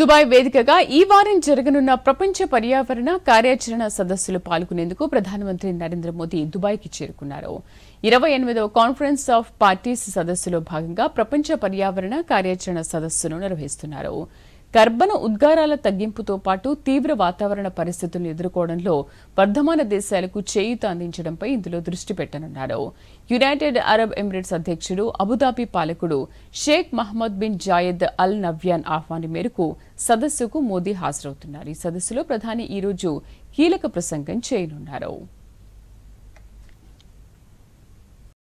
Dubai వేదికగా ఈ వారం జరగనున్న ప్రపంచ పర్యావరణ కార్యాచరణ సదస్సులు పాల్గొనేందుకు ప్రధానమంత్రి నరేంద్ర మోదీ దుబాయ్కి చేరుకున్నారు ఇరవై ఎనిమిదవ కాన్ఫరెన్స్ ఆఫ్ పార్టీస్ సదస్సులో భాగంగా ప్రపంచ పర్యావరణ కార్యాచరణ సదస్సును నిర్వహిస్తున్నారు కర్బన ఉద్గారాల తగ్గింపుతో పాటు తీవ్ర వాతావరణ పరిస్థితులను ఎదుర్కోవడంలో వర్ధమాన దేశాలకు చేయూత అందించడంపై ఇందులో దృష్టి పెట్టనున్నారు యునైటెడ్ అరబ్ ఎమిరేట్స్ అధ్యక్షుడు అబుదాబి పాలకుడు Sheikh Mohammed bin Zayed Al Nahyan ఆహ్వాని మేరకు సదస్సుకు మోదీ హాజరవుతున్నారు ఈ సదస్సులో ప్రధాని ఈరోజు కీలక ప్రసంగం చేయనున్నారు